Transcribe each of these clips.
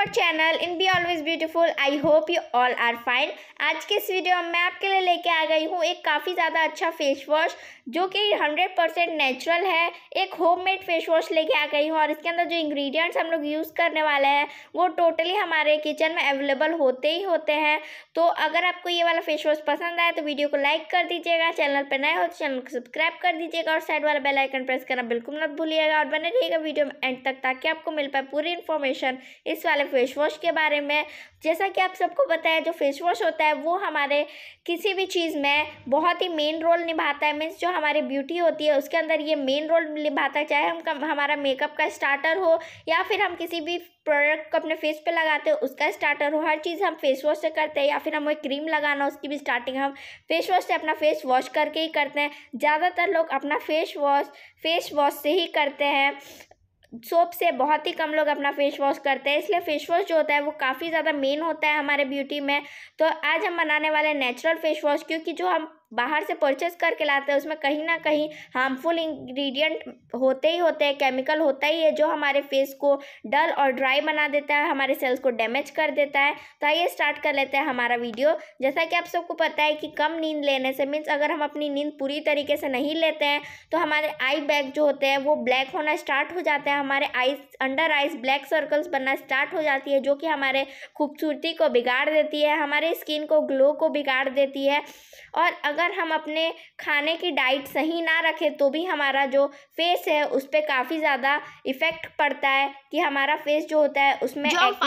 my channel in be always beautiful I hope you all are fine आज के इस video में मैं आपके लिए लेके आ गई हूँ एक काफ़ी ज़्यादा अच्छा फेस वॉश जो कि 100 परसेंट नेचुरल है एक होममेड फेस वॉश लेके आ गई हूँ और इसके अंदर जो इंग्रेडिएंट्स हम लोग यूज़ करने वाले हैं वो टोटली हमारे किचन में अवेलेबल होते ही होते हैं तो अगर आपको ये वाला फेस वॉश पसंद आए तो वीडियो को लाइक कर दीजिएगा चैनल पर नए हो तो चैनल को सब्सक्राइब कर दीजिएगा और साइड वाला बेलाइकन प्रेस करना बिल्कुल मत भूलिएगा और बने रहिएगा वीडियो में एंड तक ताकि आपको मिल पाए पूरी इन्फॉर्मेशन इस वाले फेस वॉश के बारे में जैसा कि आप सबको पता है जो फेस वॉश होता है वो हमारे किसी भी चीज़ में बहुत ही मेन रोल निभाता है मीन्स जो हमारी ब्यूटी होती है उसके अंदर ये मेन रोल निभाता है चाहे हम हमारा मेकअप का स्टार्टर हो या फिर हम किसी भी प्रोडक्ट को अपने फेस पे लगाते हो उसका स्टार्टर हो हर चीज़ हम फेस वॉश से करते हैं या फिर हमें क्रीम लगाना उसकी भी स्टार्टिंग हम फेस वॉश से अपना फेस वॉश करके ही करते हैं ज़्यादातर लोग अपना फेस वॉश फेस वॉश से ही करते हैं सोप से बहुत ही कम लोग अपना फेस वॉश करते हैं इसलिए फेस वॉश जो होता है वो काफ़ी ज़्यादा मेन होता है हमारे ब्यूटी में तो आज हम बनाने वाले नेचुरल फेस वॉश क्योंकि जो हम बाहर से परचेज करके लाते हैं उसमें कहीं ना कहीं हार्मफुल इंग्रेडिएंट होते ही होते हैं केमिकल होता ही है जो हमारे फेस को डल और ड्राई बना देता है हमारे सेल्स को डैमेज कर देता है तो आइए स्टार्ट कर लेते हैं हमारा वीडियो जैसा कि आप सबको पता है कि कम नींद लेने से मीन्स अगर हम अपनी नींद पूरी तरीके से नहीं लेते हैं तो हमारे आई बैग जो होते हैं वो ब्लैक होना स्टार्ट हो जाते हैं हमारे eyes under eyes black circles बनना स्टार्ट हो जाती है जो कि हमारे खूबसूरती को बिगाड़ देती है हमारे स्किन को ग्लो को बिगाड़ देती है और अगर अगर हम अपने खाने की डाइट सही ना रखें तो भी हमारा जो फेस है उस पर काफ़ी ज़्यादा इफ़ेक्ट पड़ता है कि हमारा फेस जो होता है उसमें एक्ने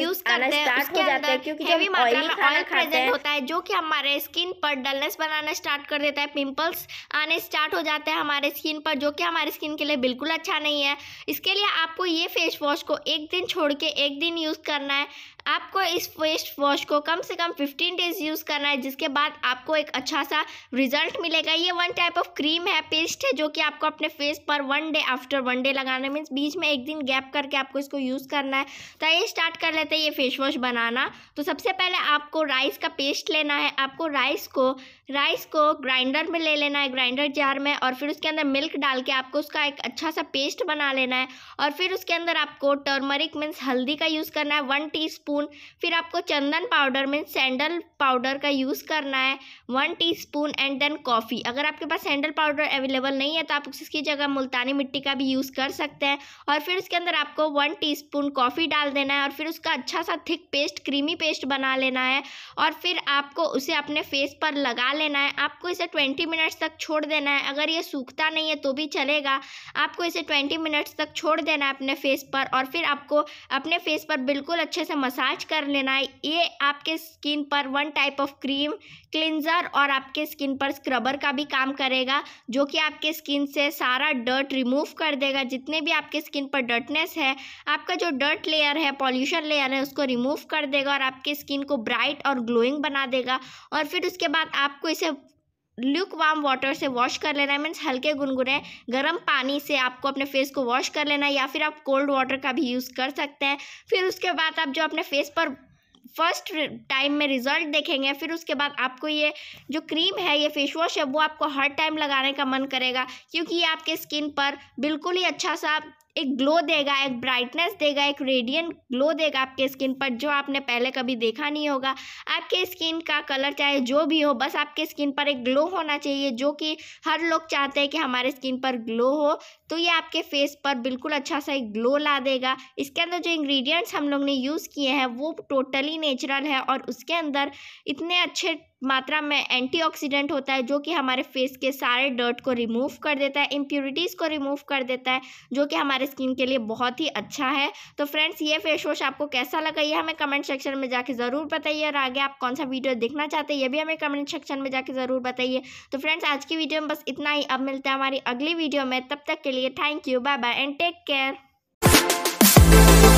पिंपल्स आना स्टार्ट हो जाता है क्योंकि जब ऑयली खाना खाते हैं होता है जो कि हमारे स्किन पर डलनेस बनाना स्टार्ट कर देता है पिंपल्स आने स्टार्ट हो जाते हैं हमारे स्किन पर जो कि हमारे स्किन के लिए बिल्कुल अच्छा नहीं है इसके लिए आपको ये फेस वॉश को एक दिन छोड़ के एक दिन यूज़ करना है आपको इस फेस वॉश को कम से कम 15 डेज यूज़ करना है जिसके बाद आपको एक अच्छा सा रिजल्ट मिलेगा ये वन टाइप ऑफ क्रीम है पेस्ट है जो कि आपको अपने फेस पर one day after one day लगाना है मीन्स बीच में एक दिन गैप करके आपको इसको यूज़ करना है तो ये स्टार्ट कर लेते हैं ये फेस वॉश बनाना तो सबसे पहले आपको राइस का पेस्ट लेना है आपको राइस को राइस को ग्राइंडर में ले लेना है ग्राइंडर जार में और फिर उसके अंदर मिल्क डाल के आपको उसका एक अच्छा सा पेस्ट बना लेना है और फिर उसके अंदर आपको टर्मरिक मीन्स हल्दी का यूज़ करना है वन टी स्पून फिर आपको चंदन पाउडर में सैंडल पाउडर का यूज़ करना है one teaspoon and then coffee अगर आपके पास सैंडल पाउडर अवेलेबल नहीं है तो आप उसकी जगह मुल्तानी मिट्टी का भी यूज़ कर सकते हैं और फिर उसके अंदर आपको वन टी कॉफ़ी डाल देना है और फिर उसका अच्छा सा थिक पेस्ट क्रीमी पेस्ट बना लेना है और फिर आपको उसे अपने फेस पर लगा लेना है आपको इसे ट्वेंटी मिनट्स तक छोड़ देना है अगर ये सूखता नहीं है तो भी चलेगा आपको इसे ट्वेंटी मिनट्स तक छोड़ देना है अपने फेस पर और फिर आपको अपने फेस पर बिल्कुल अच्छे से मसाज मसाज कर लेना है ये आपके स्किन पर one type of cream cleanser और आपके स्किन पर स्क्रबर का भी काम करेगा जो कि आपके स्किन से सारा डर्ट रिमूव कर देगा जितने भी आपके स्किन पर डर्टनेस है आपका जो डर्ट लेयर है पॉल्यूशन लेयर है उसको रिमूव कर देगा और आपके स्किन को ब्राइट और ग्लोइंग बना देगा और फिर उसके बाद आपको इसे ल्यूक वार्म वाटर से वॉश कर लेना है मीन्स हल्के गुनगुने गर्म पानी से आपको अपने फेस को वॉश कर लेना है या फिर आप कोल्ड वाटर का भी यूज़ कर सकते हैं फिर उसके बाद आप जो अपने फेस पर फर्स्ट टाइम में रिजल्ट देखेंगे फिर उसके बाद आपको ये जो क्रीम है ये फेस वॉश है वो आपको हर टाइम लगाने का मन करेगा क्योंकि ये आपके स्किन पर बिल्कुल ही अच्छा सा एक ग्लो देगा एक ब्राइटनेस देगा एक रेडियंट ग्लो देगा आपके स्किन पर जो आपने पहले कभी देखा नहीं होगा आपके स्किन का कलर चाहे जो भी हो बस आपके स्किन पर एक ग्लो होना चाहिए जो कि हर लोग चाहते हैं कि हमारे स्किन पर ग्लो हो तो ये आपके फेस पर बिल्कुल अच्छा सा एक ग्लो ला देगा इसके अंदर जो इंग्रीडियंट्स हम लोग ने यूज़ किए हैं वो टोटली नेचुरल है और उसके अंदर इतने अच्छे मात्रा में एंटीऑक्सीडेंट होता है जो कि हमारे फेस के सारे डर्ट को रिमूव कर देता है इम्प्योरिटीज़ को रिमूव कर देता है जो कि हमारे स्किन के लिए बहुत ही अच्छा है तो फ्रेंड्स ये फेस वॉश आपको कैसा लगा ये हमें कमेंट सेक्शन में जाके ज़रूर बताइए और आगे आप कौन सा वीडियो देखना चाहते हैं ये भी हमें कमेंट सेक्शन में जाके ज़रूर बताइए तो फ्रेंड्स आज की वीडियो में बस इतना ही अब मिलता है हमारी अगली वीडियो में तब तक के लिए thank you bye bye and take care